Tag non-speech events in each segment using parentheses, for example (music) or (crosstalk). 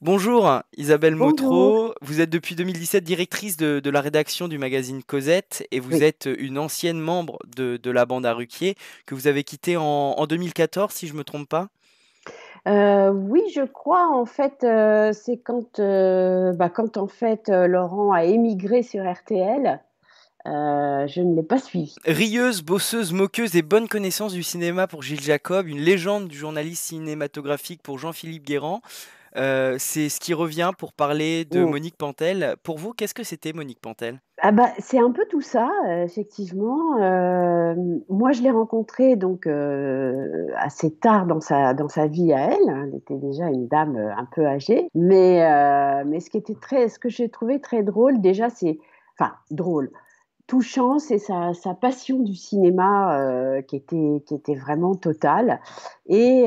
Bonjour Isabelle Motro, vous êtes depuis 2017 directrice de, la rédaction du magazine Cosette et vous êtes une ancienne membre de, la bande à Ruquier que vous avez quittée en, 2014 si je ne me trompe pas. Euh, oui, je crois en fait, euh, c'est quand, euh, bah, quand en fait Laurent a émigré sur RTL. je ne l'ai pas suivi. Rieuse, bosseuse, moqueuse et bonne connaissance du cinéma pour Gilles Jacob, une légende du journaliste cinématographique pour Jean-Philippe Guérand, c'est ce qui revient pour parler de mmh. Monique Pantel. Pour vous, qu'est-ce que c'était Monique Pantel ah bah, C'est un peu tout ça, effectivement. moi, je l'ai rencontrée donc, assez tard dans sa, dans sa vie à elle. Hein, elle était déjà une dame un peu âgée. Mais, ce, qui était très, ce que j'ai trouvé très drôle, déjà, c'est. Enfin, drôle touchant, c'est sa, passion du cinéma qui, était, qui était vraiment totale. Et,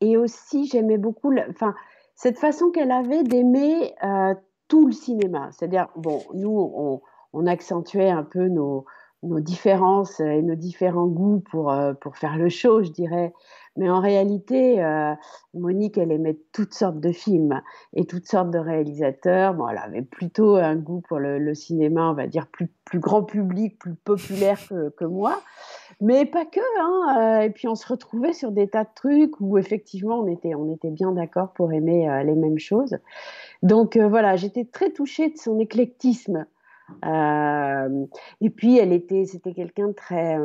et aussi, j'aimais beaucoup enfin, cette façon qu'elle avait d'aimer euh, tout le cinéma. C'est-à-dire, bon, nous, on, accentuait un peu nos, différences et nos différents goûts pour, euh, pour faire le show, je dirais. Mais en réalité, euh, Monique, elle aimait toutes sortes de films et toutes sortes de réalisateurs. Bon, elle avait plutôt un goût pour le, cinéma, on va dire, plus, grand public, plus populaire que, que moi mais pas que. Hein. Euh, et puis on se retrouvait sur des tas de trucs où effectivement on était, bien d'accord pour aimer euh, les mêmes choses. Donc euh, voilà, j'étais très touchée de son éclectisme. et puis elle était, c'était quelqu'un de très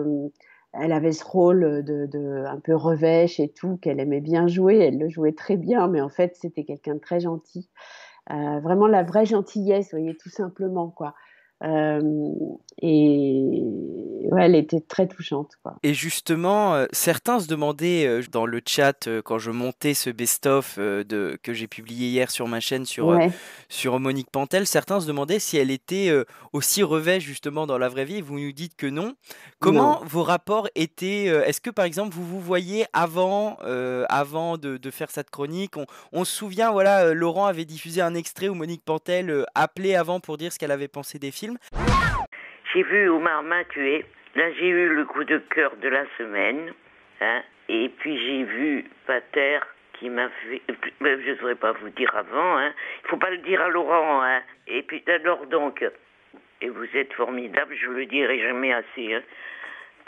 elle avait ce rôle de, un peu revêche et tout qu'elle aimait bien jouer. Elle le jouait très bien, mais en fait c'était quelqu'un de très gentil. vraiment la vraie gentillesse, vous voyez, tout simplement quoi. Euh, et ouais, elle était très touchante. Et justement, euh, certains se demandaient euh, dans le chat quand je montais ce best-of que j'ai publié hier sur ma chaîne sur, sur Monique Pantel, certains se demandaient si elle était aussi revêt justement dans la vraie vie. Vous nous dites que non. Comment vos rapports étaient Est-ce que par exemple vous vous voyez avant, avant de, faire cette chronique on, on, se souvient, voilà, Laurent avait diffusé un extrait où Monique Pantel appelait avant pour dire ce qu'elle avait pensé des films. J'ai vu Omar tué. Là, j'ai eu le coup de cœur de la semaine. Hein, et puis, j'ai vu Pater qui m'a fait... Euh, je ne saurais pas vous dire avant. Hein. Il hein, ne faut pas le dire à Laurent. Hein, et puis, alors donc, et vous êtes formidable, je le dirai jamais assez. Hein.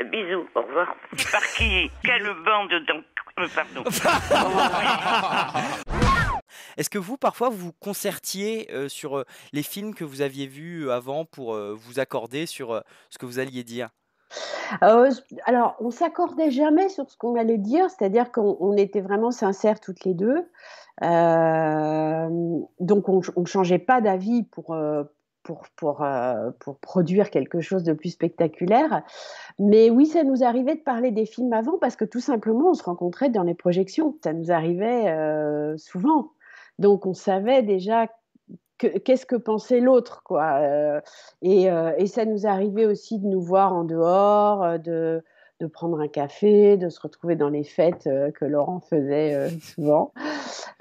Bisous, au revoir. Par qui Quelle bande euh, Pardon. (laughs) Est-ce que vous, parfois, vous concertiez sur les films que vous aviez vus avant pour vous accorder sur ce que vous alliez dire alors, on s'accordait jamais sur ce qu'on allait dire, c'est-à-dire qu'on était vraiment sincères toutes les deux. donc, on ne changeait pas d'avis pour, pour, pour, produire quelque chose de plus spectaculaire. Mais oui, ça nous arrivait de parler des films avant parce que tout simplement, on se rencontrait dans les projections. Ça nous arrivait souvent. Donc on savait déjà qu'est-ce que pensait l'autre, quoi. Euh, euh, et, ça nous arrivait aussi de nous voir en dehors, euh, de, prendre un café, de se retrouver dans les fêtes que Laurent faisait (laughs) souvent,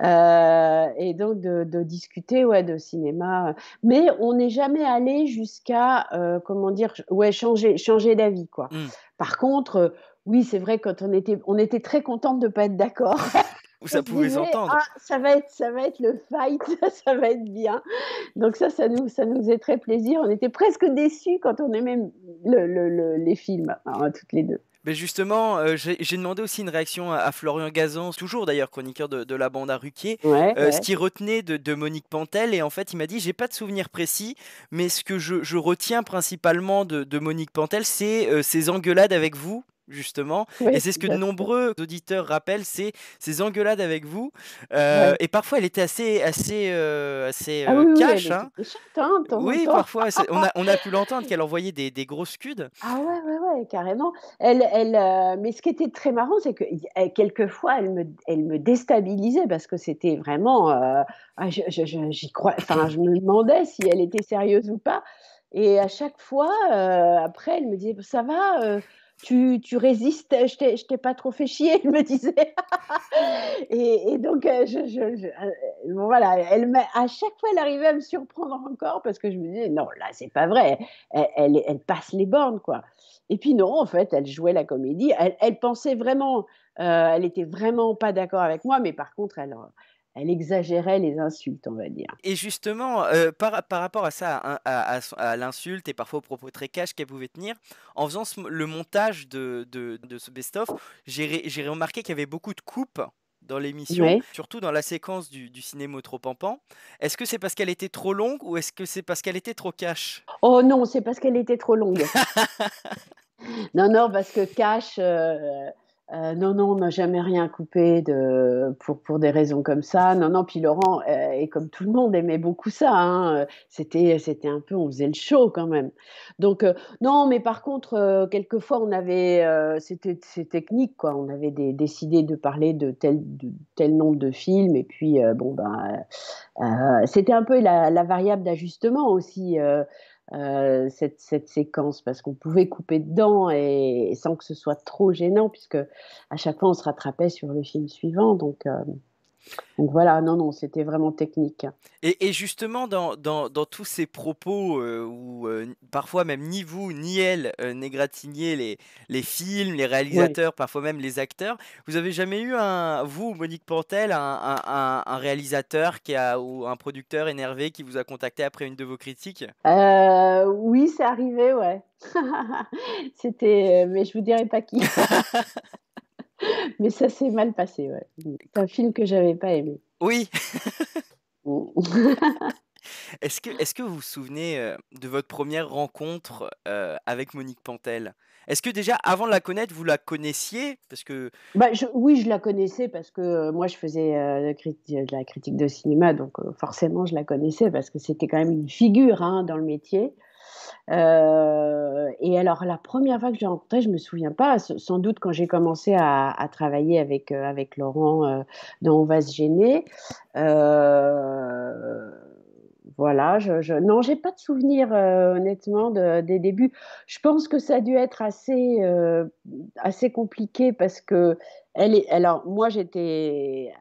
et donc de, discuter, ouais, de cinéma. Mais on n'est jamais allé jusqu'à, comment dire, ouais, changer, changer d'avis, quoi. Hmm. Par contre. oui, c'est vrai, quand on était, on était très contente de ne pas être d'accord. (laughs) ça pouvait s'entendre. Ah, ça va être, ça va être le fight, (laughs) ça va être bien. Donc ça, ça nous, ça nous est très plaisir. On était presque déçus quand on aimait les films, toutes les deux. Mais justement, euh, j'ai demandé aussi une réaction à, Florian Gazan, toujours d'ailleurs chroniqueur de, la bande à Ruquier, euh, ce qu'il retenait de, Monique Pantel. Et en fait, il m'a dit j'ai pas de souvenir précis, mais ce que je, retiens principalement de, Monique Pantel, c'est ses euh, engueulades avec vous justement. et c'est ce que de nombreux auditeurs rappellent, c'est ces engueulades avec vous. Euh, et parfois, elle était assez, assez, euh, assez ah euh, oui, cash. Hein. Hein, parfois, on, a, on a pu (laughs) l'entendre qu'elle envoyait des, des gros scuds. Ah ouais, ouais, ouais, carrément. Elle, elle, mais ce qui était très marrant, c'est que eh, quelquefois, elle me, elle me déstabilisait parce que c'était vraiment. Ah, crois, enfin, je me demandais si elle était sérieuse ou pas. Et à chaque fois, après, elle me disait, «Bah, ça va tu, résistes, je t'ai pas trop fait chier, elle (laughs) me disait. (laughs) et, donc, euh, euh, voilà, elle à chaque fois, elle arrivait à me surprendre encore parce que je me disais, non, là, c'est pas vrai, elle, passe les bornes, quoi. Et puis non, en fait, elle jouait la comédie, elle, pensait vraiment, euh, elle n'était vraiment pas d'accord avec moi, mais par contre, elle, elle exagérait les insultes, on va dire. Et justement, euh, par, rapport à ça, à, l'insulte et parfois aux propos très cash qu'elle pouvait tenir, en faisant le montage de, ce best-of, j'ai remarqué qu'il y avait beaucoup de coupes dans l'émission, surtout dans la séquence du, cinéma trop pampant. Est-ce que c'est parce qu'elle était trop longue ou est-ce que c'est parce qu'elle était trop cash Oh non, c'est parce qu'elle était trop longue. (laughs) non, non, parce que cash... Euh, euh, non, non, on n'a jamais rien coupé pour, des raisons comme ça. Non, non, puis Laurent, euh, et comme tout le monde, aimait beaucoup ça. Hein, euh, c'était, c'était un peu, on faisait le show quand même. Donc, non, mais par contre, quelquefois, on avait, c'était, technique, quoi. On avait décidé de parler de tel, tel nombre de films, et puis, bon, ben, c'était un peu la variable d'ajustement aussi. Euh, cette, séquence parce qu'on pouvait couper dedans et, et, sans que ce soit trop gênant puisque à chaque fois on se rattrapait sur le film suivant. Donc euh, donc voilà, non, non, c'était vraiment technique. Et, justement, dans, tous ces propos euh, où euh, parfois même ni vous ni elle euh, négratignaient les, films, les réalisateurs, parfois même les acteurs, vous avez jamais eu, un, vous, Monique Pantel, un, réalisateur qui a, ou un producteur énervé qui vous a contacté après une de vos critiques Oui, c'est arrivé, ouais. (laughs) c'était, mais je vous dirai pas qui. (laughs) (laughs) Mais ça s'est mal passé, ouais. C'est un film que j'avais pas aimé. Oui. (laughs) (laughs) Est-ce que, vous vous souvenez euh, de votre première rencontre euh, avec Monique Pantel Est-ce que déjà, avant de la connaître, vous la connaissiez parce que... Bah, oui, je la connaissais parce que euh, moi, je faisais de, la critique de cinéma, donc forcément, je la connaissais parce que c'était quand même une figure hein, dans le métier. Euh, et alors, la première fois que j'ai rencontré, je me souviens pas, sans doute quand j'ai commencé à, travailler avec, euh, avec Laurent dont euh, dans On va se gêner. voilà, je, je... non, j'ai pas de souvenir honnêtement des débuts. Je pense que ça a dû être assez, assez compliqué parce que elle est, alors moi j'étais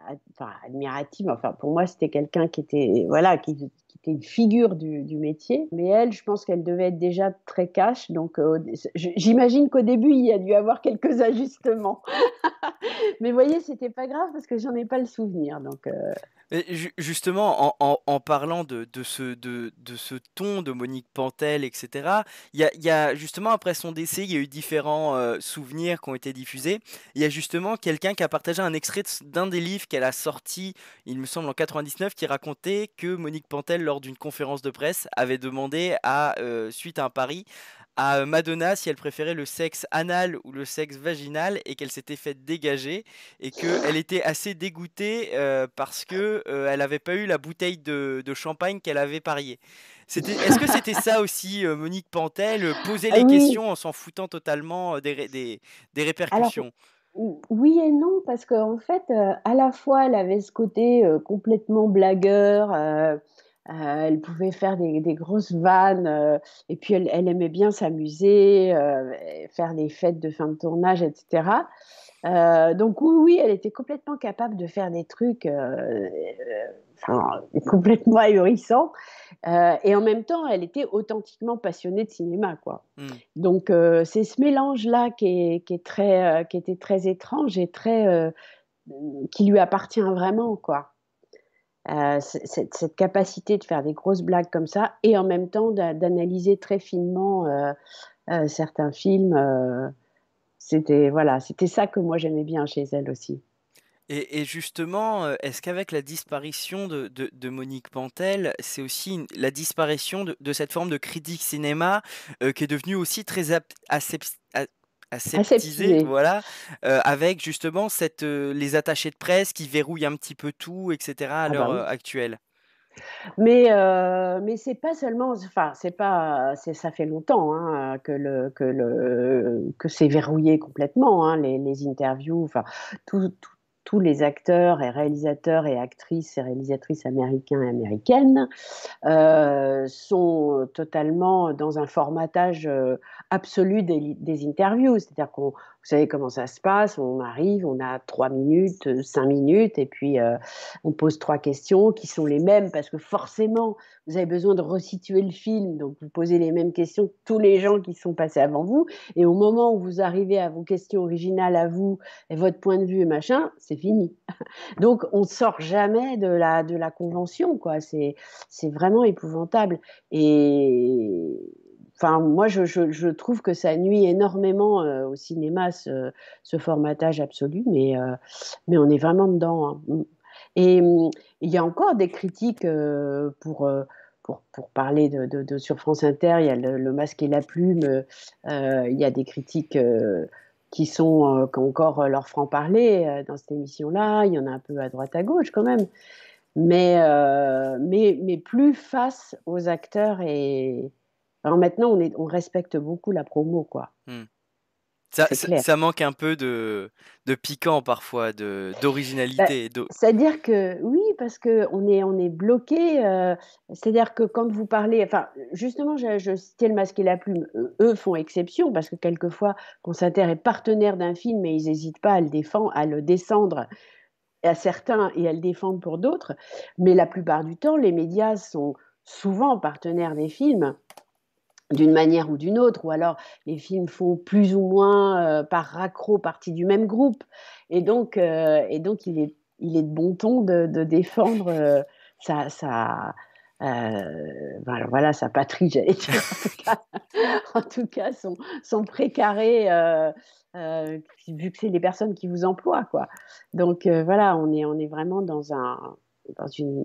admirative. Enfin pour moi c'était quelqu'un qui était voilà qui c'était une figure du, métier. Mais elle, je pense qu'elle devait être déjà très cash. Donc, euh, j'imagine qu'au début, il y a dû avoir quelques (laughs) ajustements. (laughs) mais voyez, c'était pas grave parce que j'en ai pas le souvenir. Donc. Euh, justement, en, parlant de, ce, de, ce, ton de Monique Pantel, etc., il y a, justement, après son décès, il y a eu différents euh, souvenirs qui ont été diffusés. Il y a justement quelqu'un qui a partagé un extrait d'un des livres qu'elle a sorti, il me semble, en 99, qui racontait que Monique Pantel, lors d'une conférence de presse, avait demandé à, euh, suite à un pari, à euh, Madonna si elle préférait le sexe anal ou le sexe vaginal et qu'elle s'était faite dégager et qu'elle était assez dégoûtée euh, parce que elle n'avait pas eu la bouteille de, champagne qu'elle avait pariée. Est-ce que c'était ça aussi, Monique Pantel, poser ah les questions en s'en foutant totalement des, des, répercussions Oui et non, parce qu'en en fait, à la fois, elle avait ce côté complètement blagueur euh, elle pouvait faire des, grosses vannes euh, et puis elle, aimait bien s'amuser, euh, faire des fêtes de fin de tournage, etc. donc oui, elle était complètement capable de faire des trucs complètement ahurissants. et en même temps, elle était authentiquement passionnée de cinéma. Quoi. Hmm. Donc c'est ce mélange-là qui, qui, est très, qui était très étrange et très, qui lui appartient vraiment. quoi. Euh, cette, capacité de faire des grosses blagues comme ça et en même temps d'analyser très finement euh, euh, certains films, c'était voilà, c'était ça que moi j'aimais bien chez elle aussi. Et, justement, est-ce qu'avec la disparition de, Monique Pantel, c'est aussi la disparition de, cette forme de critique cinéma qui est devenue aussi très aseptisé, voilà, euh, avec justement cette, euh, les attachés de presse qui verrouillent un petit peu tout, etc. à ah bah l'heure euh, actuelle. Mais, mais c'est pas seulement, enfin, c'est pas, ça fait longtemps hein, que, le, le, que c'est verrouillé complètement, hein, les, interviews, enfin, tout, tous les acteurs et réalisateurs et actrices et réalisatrices américains et américaines euh, sont totalement dans un formatage euh, absolu des, des interviews. C'est-à-dire qu'on vous savez comment ça se passe, on arrive, on a trois minutes, euh, cinq minutes, et puis euh, on pose trois questions qui sont les mêmes, parce que forcément, vous avez besoin de resituer le film, donc vous posez les mêmes questions que tous les gens qui sont passés avant vous, et au moment où vous arrivez à vos questions originales à vous, et votre point de vue et machin, c'est fini. (laughs) Donc on ne sort jamais de la, de la convention, quoi. C'est vraiment épouvantable. Et Enfin, moi, je, trouve que ça nuit énormément euh, au cinéma, ce, formatage absolu, mais, euh, mais on est vraiment dedans. Hein. Mm. Et mm, il y a encore des critiques euh, pour, pour, parler de, sur France Inter, il y a le, masque et la plume, il y a des critiques qui sont encore leur franc-parler dans cette émission-là, il y en a un peu à droite à gauche quand même, mais, mais, mais plus face aux acteurs et alors maintenant, on, respecte beaucoup la promo, quoi. Hmm. Ça, manque un peu de, piquant parfois, de d'originalité. Bah, c'est-à-dire que oui, parce que on est on est bloqué. Euh, c'est-à-dire que quand vous parlez, enfin justement, je, je, le masque et la plume. E, eux font exception parce que quelquefois, Consinter est partenaire d'un film mais ils n'hésitent pas à le défendre, à le descendre à certains et à le défendre pour d'autres. Mais la plupart du temps, les médias sont souvent partenaires des films d'une manière ou d'une autre, ou alors les films font plus ou moins euh, par raccro partie du même groupe. Et donc, euh, et donc il, est, il est de bon ton de, défendre ça euh, sa, voilà, sa patrie, j'allais dire, en tout cas, (laughs) en tout cas son, précaré, vu que c'est les personnes qui vous emploient. Quoi. Donc voilà, on est, on est vraiment dans, un, dans une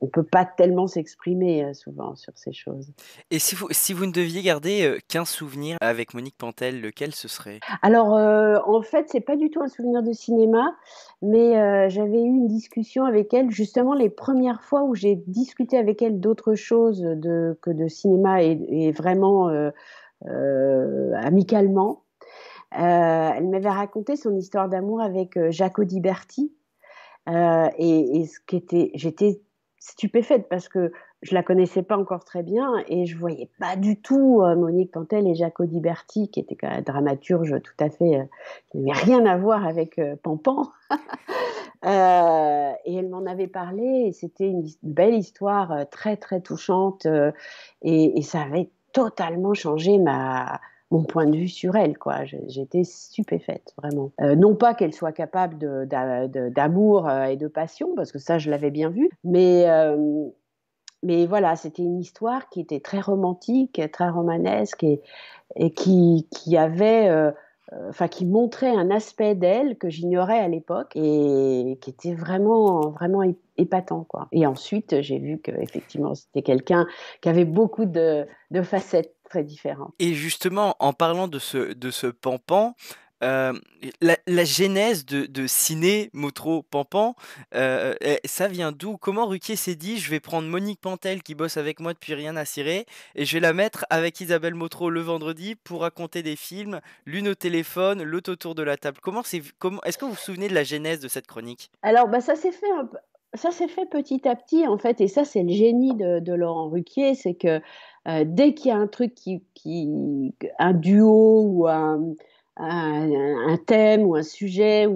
on peut pas tellement s'exprimer euh, souvent sur ces choses. Et si vous, si vous ne deviez garder euh, qu'un souvenir avec Monique Pantel, lequel ce serait Alors, euh, en fait, c'est pas du tout un souvenir de cinéma, mais j'avais eu une discussion avec elle, justement, les premières fois où j'ai discuté avec elle d'autres choses de, que de cinéma et, vraiment amicalement. elle m'avait raconté son histoire d'amour avec Jaco Diberti. et, et ce qui était, j'étais stupéfaite parce que je la connaissais pas encore très bien et je voyais pas du tout euh, Monique Pantel et Jaco Berti qui était quand même dramaturge tout à fait euh, qui n'avait rien à voir avec euh, Pampan (laughs) euh, et elle m'en avait parlé et c'était une, belle histoire très très touchante et, ça avait totalement changé ma mon point de vue sur elle. quoi. J'étais stupéfaite, vraiment. Euh, non pas qu'elle soit capable d'amour euh, et de passion, parce que ça, je l'avais bien vu, mais, euh, mais voilà, c'était une histoire qui était très romantique, très romanesque, et, et qui, avait... enfin qui montrait un aspect d'elle que j'ignorais à l'époque et qui était vraiment vraiment épatant quoi. Et ensuite j'ai vu que c'était quelqu'un qui avait beaucoup de facettes très différent. Et justement, en parlant de ce, de ce Pampan, euh, la, la, genèse de, de Ciné, Motro, Pampan, euh, eh, ça vient d'où Comment Ruquier s'est dit je vais prendre Monique Pantel qui bosse avec moi depuis rien à cirer et je vais la mettre avec Isabelle Motro le vendredi pour raconter des films, l'une au téléphone, l'autre autour de la table. Comment c'est comment Est-ce que vous vous souvenez de la genèse de cette chronique Alors bah, ça s'est fait ça s'est fait petit à petit en fait et ça c'est le génie de, de Laurent Ruquier c'est que euh, dès qu'il y a un truc qui, un duo ou un, thème ou un sujet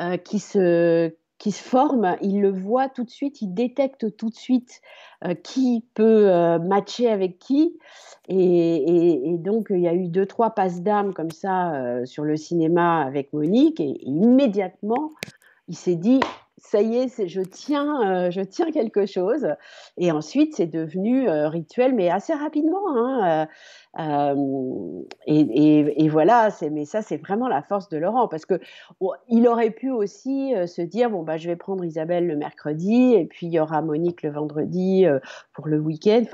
euh, qui se forme, il le voit tout de suite, il détecte tout de suite euh, qui peut matcher avec qui. Et, donc, il y a eu deux, trois passes d'âme comme ça sur le cinéma avec Monique, et immédiatement, il s'est dit ça y est, je, tiens, euh, je tiens quelque chose. Et ensuite, c'est devenu euh, rituel, mais assez rapidement. Hein, euh, et, voilà, mais ça, c'est vraiment la force de Laurent, parce que il aurait pu aussi se dire bon bah, je vais prendre Isabelle le mercredi, et puis il y aura Monique le vendredi pour le week-end.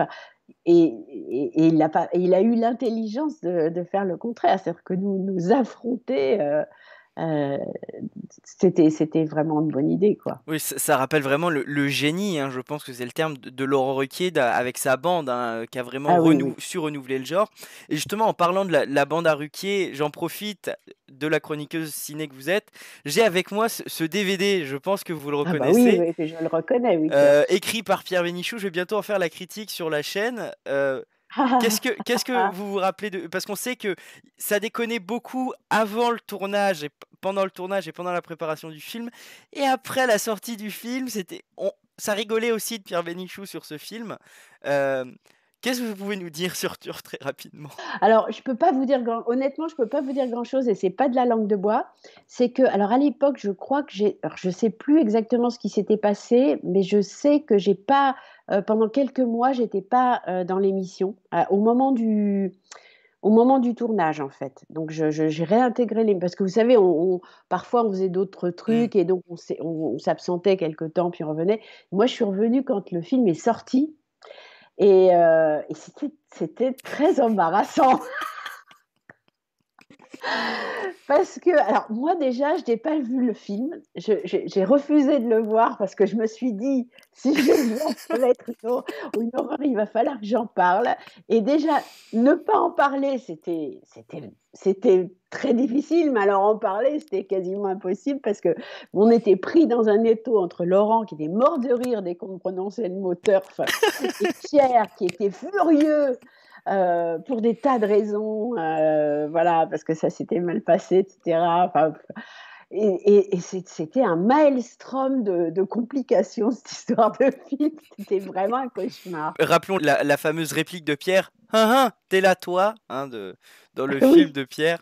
et, il, a il a eu l'intelligence de, faire le contraire, c'est-à-dire que nous nous affronter euh, c'était c'était vraiment une bonne idée quoi. Oui, ça, rappelle vraiment le, génie, hein, je pense que c'est le terme de, Laurent Ruquier avec sa bande hein, qui a vraiment ah su renouveler le genre. Et justement, en parlant de la, bande à Ruquier, j'en profite de la chroniqueuse ciné que vous êtes. J'ai avec moi ce, DVD, je pense que vous le ah bah reconnaissez. oui, oui, je le reconnais. Euh, écrit par Pierre Bénichou, je vais bientôt en faire la critique sur la chaîne. Euh, Qu'est-ce que, (laughs) qu'est-ce que ah. vous vous rappelez de. Parce qu'on sait que ça déconnait beaucoup avant le tournage, et pendant le tournage et pendant la préparation du film. Et après la sortie du film, c'était. On... Ça rigolait aussi de Pierre Bénichou sur ce film. Euh, qu'est-ce que vous pouvez nous dire sur Tur très rapidement Alors, je peux pas vous dire honnêtement, je peux pas vous dire grand-chose et c'est pas de la langue de bois. C'est que, alors à l'époque, je crois que j'ai, alors, je sais plus exactement ce qui s'était passé, mais je sais que j'ai pas euh, pendant quelques mois, j'étais pas euh, dans l'émission euh, au moment du au moment du tournage en fait. Donc j'ai réintégré les parce que vous savez, parfois on faisait d'autres trucs mm. et donc on, s'absentait quelques temps puis on revenait. Moi, je suis revenue quand le film est sorti et, et c'était très (laughs) embarrassant. Parce que, alors moi déjà, je n'ai pas vu le film. J'ai refusé de le voir parce que je me suis dit, (laughs) si je le vois, ça être une, une horreur, il va falloir que j'en parle. Et déjà, ne pas en parler, c'était très difficile, mais alors en parler, c'était quasiment impossible parce que on était pris dans un étau entre Laurent qui était mort de rire dès qu'on prononçait le mot turf et Pierre qui était furieux euh, pour des tas de raisons, euh, voilà, parce que ça s'était mal passé, etc. et, c'était un maelstrom de, complications, cette histoire de film. (laughs) C'était vraiment un cauchemar. Rappelons la, fameuse réplique de Pierre Hein, hein t'es là, toi, hein, de, dans le (laughs) film de Pierre.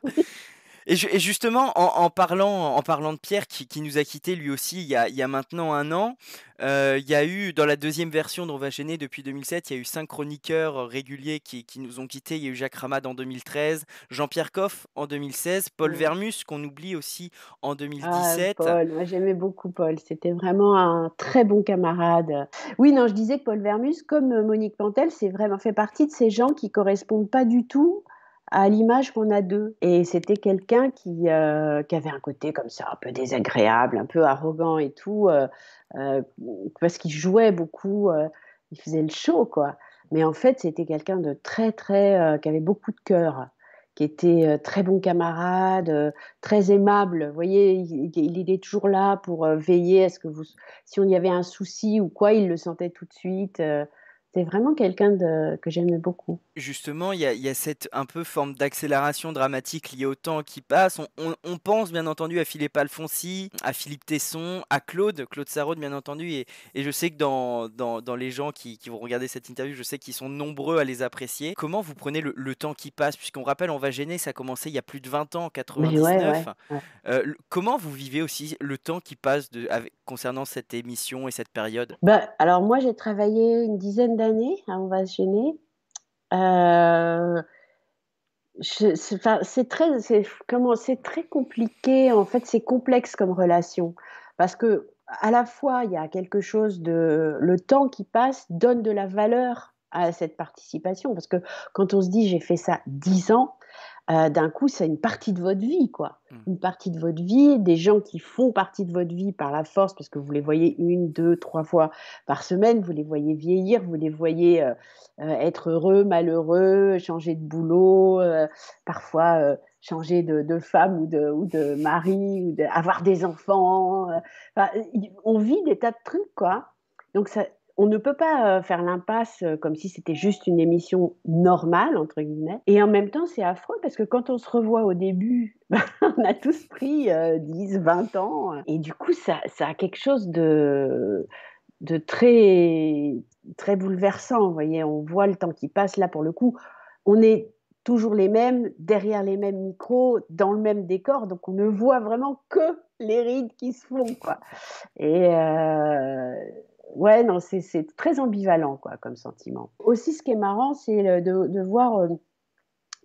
Et, justement, en, parlant, en parlant de Pierre, qui, nous a quittés lui aussi il y a, maintenant un an, euh, il y a eu, dans la deuxième version dont on va gêner depuis 2007, il y a eu cinq chroniqueurs euh, réguliers qui, nous ont quittés. Il y a eu Jacques Ramad en 2013, Jean-Pierre Coff en 2016, Paul Vermus, qu'on oublie aussi en 2017. Ah, Paul, j'aimais beaucoup Paul, c'était vraiment un très bon camarade. Oui, non, je disais que Paul Vermus, comme euh, Monique Pantel, c'est vraiment fait partie de ces gens qui correspondent pas du tout à l'image qu'on a d'eux. Et c'était quelqu'un euh, qui, avait un côté comme ça, un peu désagréable, un peu arrogant et tout, euh, euh, parce qu'il jouait beaucoup, il faisait le show, quoi. Mais en fait, c'était quelqu'un de très, très, qui avait beaucoup de cœur qui était très bon camarade, très aimable. Vous voyez, il, était toujours là pour veiller à ce que vous, si on y avait un souci ou quoi, il le sentait tout de suite. C'est vraiment quelqu'un que j'aimais beaucoup. Justement, il y, a cette un peu forme d'accélération dramatique liée au temps qui passe. On, pense bien entendu à Philippe Alfonsi, à Philippe Tesson, à Claude, Claude Sarraud bien entendu. Et, je sais que dans, dans, les gens qui, vont regarder cette interview, je sais qu'ils sont nombreux à les apprécier. Comment vous prenez le, temps qui passe Puisqu'on rappelle, on va gêner, ça a commencé il y a plus de 20 ans, 99. Euh, comment vous vivez aussi le temps qui passe de, concernant cette émission et cette période bah, Alors moi, j'ai travaillé une dizaine année, on va se gêner. c'est très, comment, c'est très compliqué. En fait, c'est complexe comme relation parce que à la fois il y a quelque chose de le temps qui passe donne de la valeur à cette participation parce que quand on se dit j'ai fait ça dix ans euh, d'un coup, c'est une partie de votre vie, quoi. Mmh. Une partie de votre vie, des gens qui font partie de votre vie par la force, parce que vous les voyez une, deux, trois fois par semaine, vous les voyez vieillir, vous les voyez euh, euh, être heureux, malheureux, changer de boulot, parfois changer de, femme ou de, ou de mari, ou avoir des enfants. on vit des tas de trucs, quoi. Donc, ça, on ne peut pas euh, faire l'impasse euh, comme si c'était juste une émission normale, entre guillemets. Et en même temps, c'est affreux parce que quand on se revoit au début, (laughs) on a tous pris 10, euh, 20 ans. Et du coup, ça, a quelque chose de, de très, très bouleversant. Vous voyez, on voit le temps qui passe là pour le coup. On est toujours les mêmes, derrière les mêmes micros, dans le même décor. Donc on ne voit vraiment que les rides qui se font. Et ouais, non, c'est très ambivalent quoi, comme sentiment. Aussi, ce qui est marrant, c'est de, voir euh,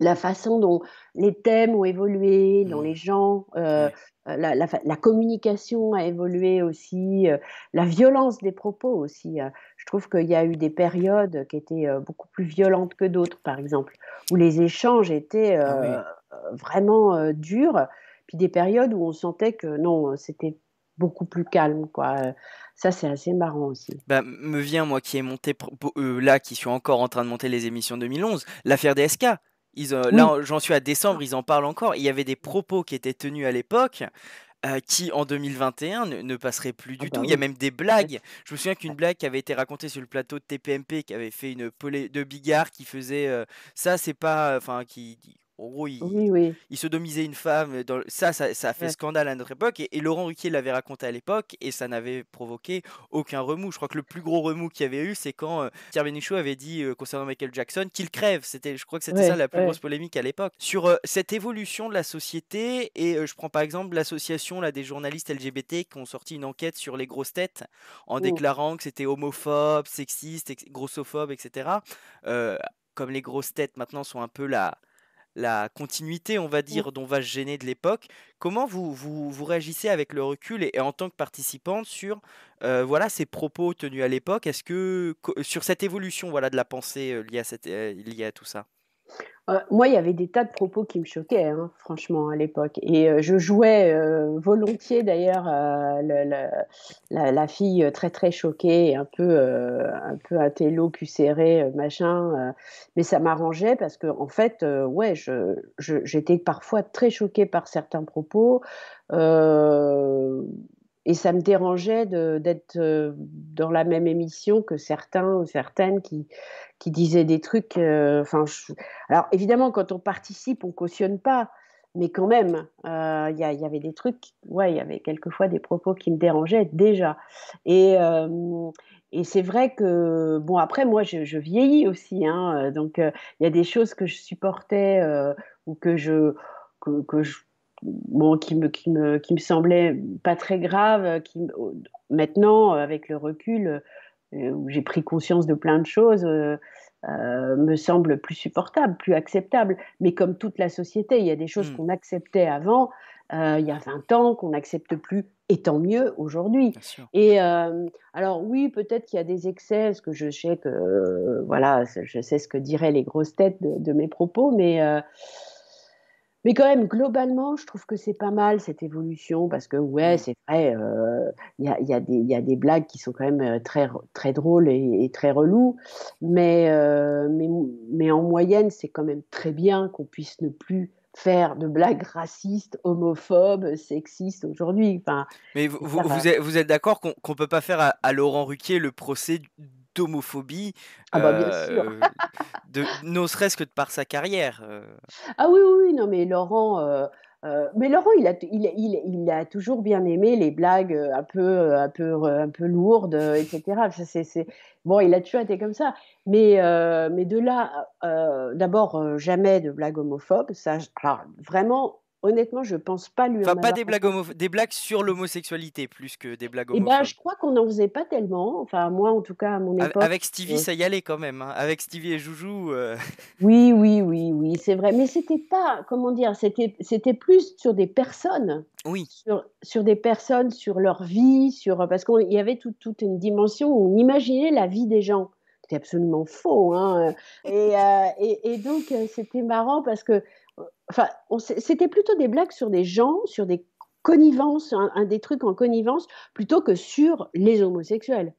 la façon dont les thèmes ont évolué, dont mmh. les gens, euh, euh, la, communication a évolué aussi, la violence des propos aussi. Je trouve qu'il y a eu des périodes qui étaient beaucoup plus violentes que d'autres, par exemple, où les échanges étaient ah vraiment durs, puis des périodes où on sentait que non, c'était beaucoup plus calme, quoi. Ça, c'est assez marrant aussi. Bah, me vient, moi qui ai monté, euh, là, qui suis encore en train de monter les émissions 2011, l'affaire DSK. Ils, Là, j'en suis à décembre, ils en parlent encore. Il y avait des propos qui étaient tenus à l'époque. Euh, qui en 2021 ne, passeraient passerait plus ah du bah tout. Il y a même des blagues. (laughs) Je me souviens qu'une blague qui avait été racontée sur le plateau de TPMP, qui avait fait une polée de Bigard qui faisait euh, ça, c'est pas, enfin, qui, il, oui, oui. il sodomisait une femme. Dans... Ça, ça, a fait scandale à notre époque. Et, Laurent Ruquier l'avait raconté à l'époque et ça n'avait provoqué aucun remous. Je crois que le plus gros remous qu'il y avait eu, c'est quand euh, Pierre avait dit euh, concernant Michael Jackson qu'il crève. C'était, je crois que c'était ça la plus grosse polémique à l'époque. Sur euh, cette évolution de la société, et je prends par exemple l'association des journalistes LGBT qui ont sorti une enquête sur les grosses têtes en oh. déclarant que c'était homophobe, sexiste, grossophobe, etc comme les grosses têtes maintenant sont un peu la, la continuité, on va mmh. dire, dont va se gêner de l'époque. Comment vous, vous, réagissez avec le recul et, en tant que participante sur euh, voilà ces propos tenus à l'époque Est-ce que sur cette évolution voilà de la pensée euh, euh, liée à tout ça euh, moi, il y avait des tas de propos qui me choquaient, hein, franchement, à l'époque. Et euh, je jouais euh, volontiers, d'ailleurs, la, la, fille très, très choquée, un peu, un peu intello, serré, machin. mais ça m'arrangeait parce que, en fait, ouais, j'étais je, j'étais parfois très choquée par certains propos. Euh, et ça me dérangeait d'être euh, dans la même émission que certains ou certaines qui, qui disaient des trucs. Euh, enfin, alors évidemment, quand on participe, on cautionne pas, mais quand même, euh, il y, avait des trucs. Ouais, il y avait quelquefois des propos qui me dérangeaient déjà. Et, c'est vrai que bon, après moi, je, vieillis aussi, hein, donc il y a des choses que je supportais ou que je que je bon, qui me, qui me, qui me semblait pas très grave. Qui, maintenant, avec le recul, euh, où j'ai pris conscience de plein de choses, euh, euh, me semble plus supportable, plus acceptable. Mais comme toute la société, il y a des choses hmm. qu'on acceptait avant, il y a 20 ans, qu'on n'accepte plus, et tant mieux aujourd'hui. Et alors oui, peut-être qu'il y a des excès, parce que je sais que, voilà, je sais ce que diraient les grosses têtes de mes propos, mais... Mais quand même, globalement, je trouve que c'est pas mal cette évolution parce que, ouais, mmh. c'est vrai, il euh, y, a, des blagues qui sont quand même euh, très, très drôles et, très reloues, euh, mais, mais, en moyenne, c'est quand même très bien qu'on puisse ne plus faire de blagues racistes, homophobes, sexistes aujourd'hui. Enfin, mais vous, vous, êtes, d'accord qu'on ne peut pas faire à, à Laurent Ruquier le procès d'homophobie ah bah, bien sûr ne serait-ce que de par sa carrière. Euh. Ah oui, oui, oui, non, mais Laurent, euh, euh, mais Laurent, il a, il, il, a toujours bien aimé les blagues un peu, un peu, un peu lourdes, etc. Bon, il a toujours été comme ça. Mais, mais de là, d'abord, jamais de blagues homophobes. Ça, alors, vraiment, honnêtement, je pense pas lui. pas des blagues, des blagues sur l'homosexualité plus que des blagues eh ben, homophobes. Et ben, je crois qu'on n'en faisait pas tellement. Enfin, moi, en tout cas, à mon époque. Avec Stevie, euh, ça y allait quand même. Hein. Avec Stevie et Joujou. Euh. Oui, oui, oui, oui, c'est vrai. Mais c'était pas, comment dire, c'était, c'était plus sur des personnes. Oui. Sur, sur des personnes, sur leur vie, sur parce qu'il y avait toute une dimension où on imaginait la vie des gens c'était absolument faux. Hein. Euh, et, et, donc, c'était marrant parce que Enfin, c'était plutôt des blagues sur des gens, sur des connivences, un, des trucs en connivence, plutôt que sur les homosexuels.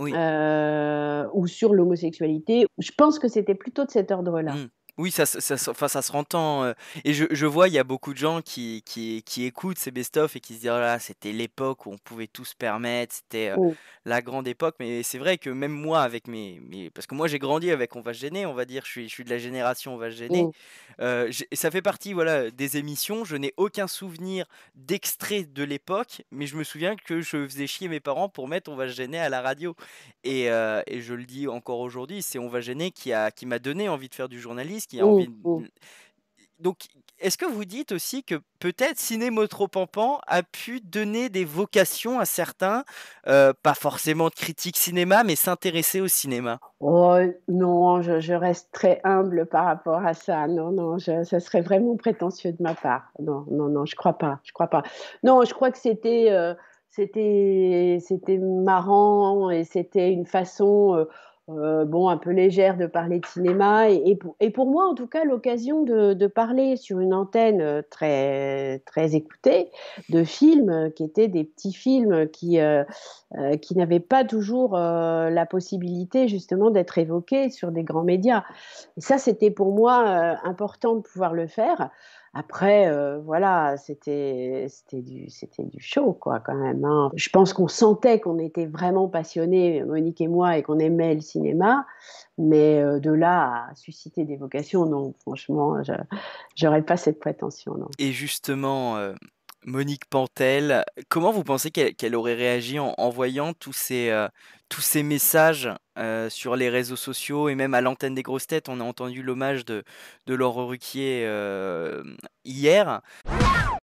Euh, ou sur l'homosexualité. Je pense que c'était plutôt de cet ordre-là. Mm. Oui, ça, ça, ça, enfin, ça se rentend. Et je, vois, il y a beaucoup de gens qui, qui, qui écoutent ces best-of et qui se disent, «Oh là, c'était l'époque où on pouvait tout se permettre, c'était la grande époque. Mais c'est vrai que même moi, avec mes, Parce que moi, j'ai grandi avec On va se gêner, on va dire, je suis, je suis de la génération On va se gêner. ça fait partie voilà, des émissions. Je n'ai aucun souvenir d'extrait de l'époque, mais je me souviens que je faisais chier mes parents pour mettre On va se gêner à la radio. Et, je le dis encore aujourd'hui, c'est On va gêner qui a- qui m'a donné envie de faire du journalisme donc, est-ce que vous dites aussi que peut-être Cinémo Trop a pu donner des vocations à certains, euh, pas forcément de critique cinéma, mais s'intéresser au cinéma oh, Non, je, reste très humble par rapport à ça. Non, non, ça serait vraiment prétentieux de ma part. Non, non, non, je crois pas. Je crois pas. Non, je crois que c'était, euh, c'était, c'était marrant et c'était une façon. Euh, euh, bon, un peu légère de parler de cinéma. Et, pour, moi, en tout cas, l'occasion de, parler sur une antenne euh, très, très écoutée de films euh, qui étaient des petits films qui, n'avaient pas toujours la possibilité justement d'être évoqués sur des grands médias. ça, c'était pour moi important de pouvoir le faire. Après, euh, voilà, c'était du, du show, quoi, quand même. Hein. Je pense qu'on sentait qu'on était vraiment passionnés, Monique et moi, et qu'on aimait le cinéma. Mais euh, de là à susciter des vocations, non, franchement, j'aurais pas cette prétention. Non. Et justement, euh, Monique Pantel, comment vous pensez qu'elle aurait réagi en, envoyant voyant tous ces, euh, messages euh, sur les réseaux sociaux et même à l'antenne des grosses têtes On a entendu l'hommage de, Laure Ruquier euh, hier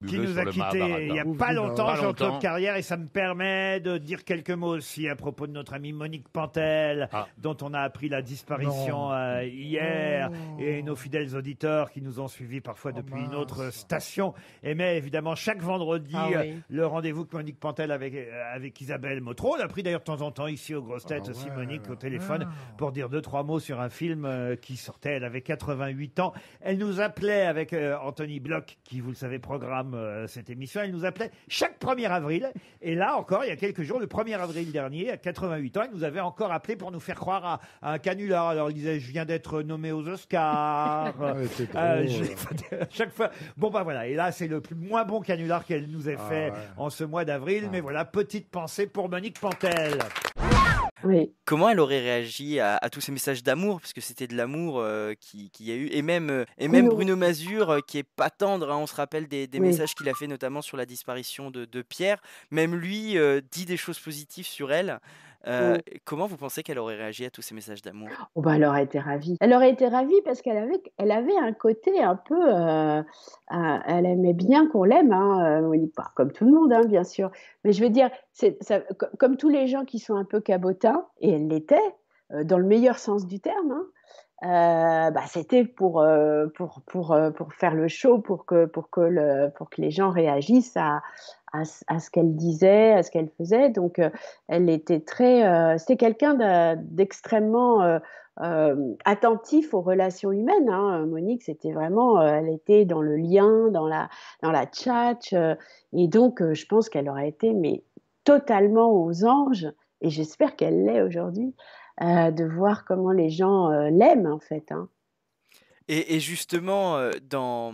qui nous a quittés il n'y a pas longtemps, Jean-Claude Carrière, et ça me permet de dire quelques mots aussi à propos de notre amie Monique Pantel, ah. dont on a appris la disparition euh, hier, et nos fidèles auditeurs qui nous ont suivis parfois oh, depuis une autre station aimaient évidemment chaque vendredi ah euh, le rendez-vous que Monique Pantel avec, euh, avec Isabelle Motro. On a pris d'ailleurs de temps en temps ici aux grosses Tête ah aussi Monique au téléphone pour dire deux, trois mots sur un film qui sortait. Elle avait 88 ans. Elle nous appelait avec Anthony Bloch, qui vous le savez programme euh, cette émission. Elle nous appelait chaque 1er avril. Et là encore, il y a quelques jours, le 1er avril dernier, à 88 ans, elle nous avait encore appelé pour nous faire croire à, un canular. Alors elle disait, je viens d'être nommé aux Oscars. (laughs) Ah, euh, à chaque fois. Bon bah voilà. Et là, c'est le moins bon canular qu'elle nous ait ah, fait en ce mois d'avril. Ah. Mais voilà, petite pensée pour Monique Pantel. Comment elle aurait réagi à, tous ces messages d'amour, puisque c'était de l'amour euh, qui y a eu, et même, euh, Bruno masure euh, qui est pas tendre, hein. on se rappelle des, messages qu'il a fait notamment sur la disparition de, Pierre, même lui dit des choses positives sur elle. Mmh. Euh, comment vous pensez qu'elle aurait réagi à tous ces messages d'amour oh, bah Elle aurait été ravie. Elle aurait été ravie parce qu'elle avait, elle avait un côté un peu. Euh, ah, elle aimait bien qu'on l'aime, hein, euh, comme tout le monde, hein, bien sûr. Mais je veux dire, comme tous les gens qui sont un peu cabotins, et elle l'était, dans le meilleur sens du terme, hein, bah, c'était pour, pour, pour, pour, faire le show, pour que, pour que, le, pour que les gens réagissent à, à, ce qu'elle disait, à ce qu'elle faisait. Donc, euh, elle était très. Euh, c'était quelqu'un d'extrêmement. Euh, attentif aux relations humaines. Hein. Monique, c'était vraiment, elle était dans le lien, dans la, dans la et donc, je pense qu'elle aurait été, mais totalement aux anges, et j'espère qu'elle l'est aujourd'hui, de voir comment les gens l'aiment en fait. Hein. Et, justement, euh, dans,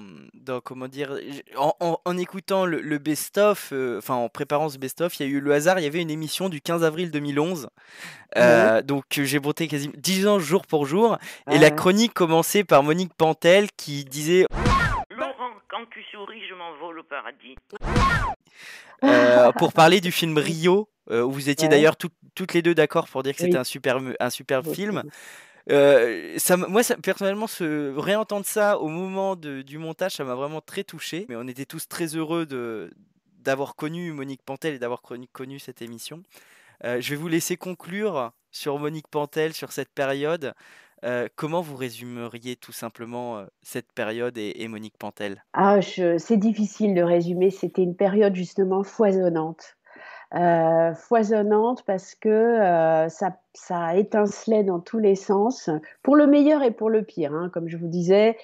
comment dire, en, en, écoutant le, best-of, euh, enfin en préparant ce best-of, il y a eu le hasard, il y avait une émission du 15 avril 2011. Euh, ah donc j'ai brouté quasiment 10 ans jour pour jour. Et la chronique commençait par Monique Pantel qui disait... Laurent souris, je m'envole au paradis. (laughs) pour parler du film Rio, où vous étiez d'ailleurs toutes les deux d'accord pour dire que c'était un super, un super film. Euh, moi, personnellement, réentendre ça au moment du montage, ça m'a vraiment très touché. Mais on était tous très heureux d'avoir connu Monique Pantel et d'avoir connu, cette émission. Euh, je vais vous laisser conclure sur Monique Pantel, sur cette période. Euh, comment vous résumeriez tout simplement cette période et, Monique Pantel ah, C'est difficile de résumer. C'était une période justement foisonnante. Euh, foisonnante parce que euh, ça, ça étincelait dans tous les sens, pour le meilleur et pour le pire. Hein. Comme je vous disais,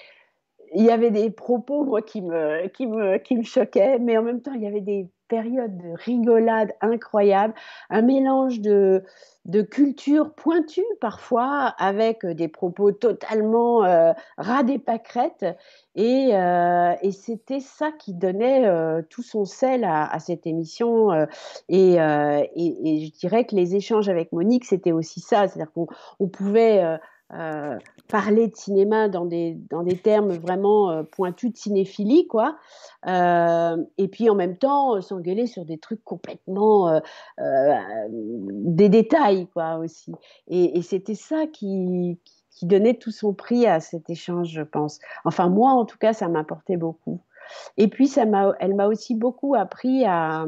il y avait des propos moi, qui, me, qui, me, qui me choquaient, mais en même temps, il y avait des périodes de rigolade incroyables, un mélange de, de culture pointue parfois, avec des propos totalement euh, ras des pâquerettes. Et, euh, et c'était ça qui donnait euh, tout son sel à, cette émission. Euh, et, et, et, je dirais que les échanges avec Monique, c'était aussi ça. C'est-à-dire qu'on pouvait euh, parler de cinéma dans des, dans des termes vraiment euh, pointus de cinéphilie, quoi. Euh, et puis en même temps, s'engueuler sur des trucs complètement des détails, quoi, aussi. Et, c'était ça qui, qui, donnait tout son prix à cet échange, je pense. Enfin, moi, en tout cas, ça m'apportait beaucoup. Et puis, ça elle m'a aussi beaucoup appris à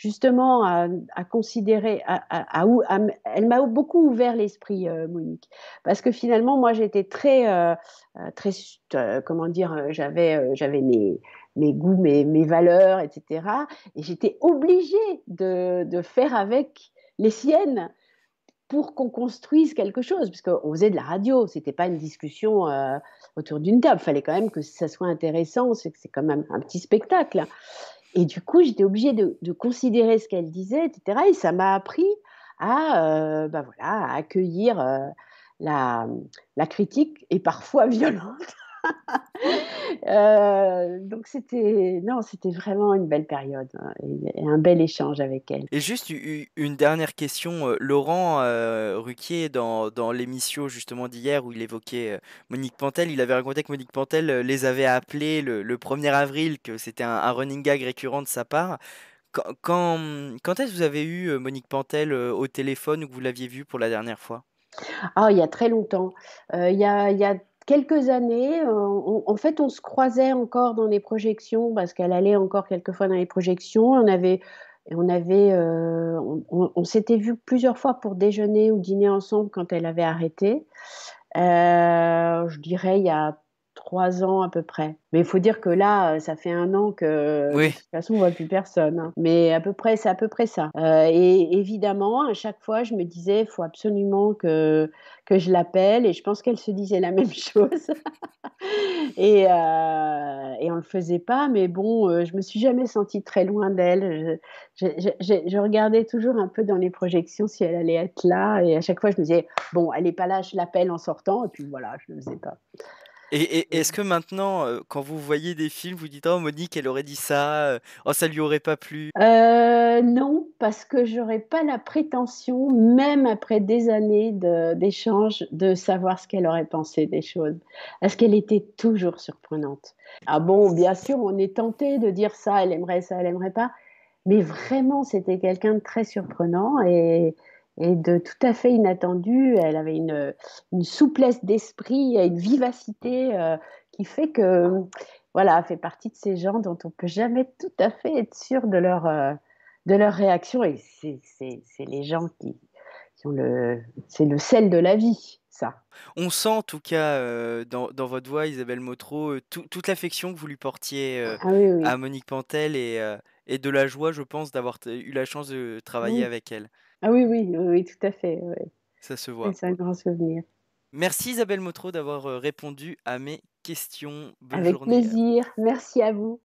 justement à, considérer, à, elle m'a beaucoup ouvert l'esprit, euh, Monique, parce que finalement, moi, j'étais très, euh, euh, très, comment dire, j'avais, mes, goûts, mes, valeurs, etc. Et j'étais obligée de, faire avec les siennes pour qu'on construise quelque chose, Parce qu'on faisait de la radio, ce n'était pas une discussion autour d'une table, Il fallait quand même que ça soit intéressant, c'est quand même un petit spectacle. Et du coup, j'étais obligée de, de considérer ce qu'elle disait, etc. Et ça m'a appris à, euh, bah voilà, accueillir euh, la, critique, et parfois (laughs) violente, (laughs) Euh, donc c'était non, c'était vraiment une belle période hein, et, un bel échange avec elle. Et juste une dernière question, euh, Laurent euh, Ruquier dans, dans l'émission justement d'hier où il évoquait Monique Pantel, il avait raconté que Monique Pantel les avait appelés le, 1er avril, que c'était un, running gag récurrent de sa part. quand, quand est-ce que vous avez eu Monique Pantel au téléphone ou que vous l'aviez vue pour la dernière fois Ah, il y a très longtemps. il il y a quelques années, euh, en fait, on se croisait encore dans les projections parce qu'elle allait encore quelques fois dans les projections. On avait, on avait, euh, on, s'était vu plusieurs fois pour déjeuner ou dîner ensemble quand elle avait arrêté. Euh, je dirais il y a trois ans à peu près. Mais il faut dire que là, euh, ça fait un an que euh, oui. de toute façon, on voit plus personne. Hein. Mais à peu près, c'est à peu près ça. Euh, et évidemment, à chaque fois, je me disais, il faut absolument que, que je l'appelle. Et je pense qu'elle se disait la (laughs) même chose. (laughs) et, euh, et on le faisait pas. Mais bon, je me suis jamais sentie très loin d'elle. Je, je, regardais toujours un peu dans les projections si elle allait être là. Et à chaque fois, je me disais, bon, elle n'est pas là, je l'appelle en sortant. Et puis voilà, je ne le faisais pas. Et, est-ce que maintenant, euh, quand vous voyez des films, vous dites Oh, Monique, elle aurait dit ça, euh, oh, ça lui aurait pas plu euh, Non, parce que j'aurais pas la prétention, même après des années d'échanges, de, savoir ce qu'elle aurait pensé des choses. Est-ce qu'elle était toujours surprenante. Ah bon, bien sûr, on est tenté de dire ça, elle aimerait ça, elle aimerait pas. Mais vraiment, c'était quelqu'un de très surprenant et et de tout à fait inattendu. Elle avait une, souplesse d'esprit, une vivacité euh, qui fait que, voilà, elle fait partie de ces gens dont on ne peut jamais tout à fait être sûr de leur, euh, de leur réaction. Et c'est les gens qui, qui le, c'est le sel de la vie. Ça. On sent en tout cas euh, dans, dans, votre voix, Isabelle Motro, toute l'affection que vous lui portiez ah à Monique Pantel et, et, de la joie, je pense, d'avoir eu la chance de travailler avec elle. Ah oui, oui, oui, tout à fait. Ça se voit. C'est un grand souvenir. Merci Isabelle Motro d'avoir euh, répondu à mes questions. Bonne Avec plaisir. Merci à vous.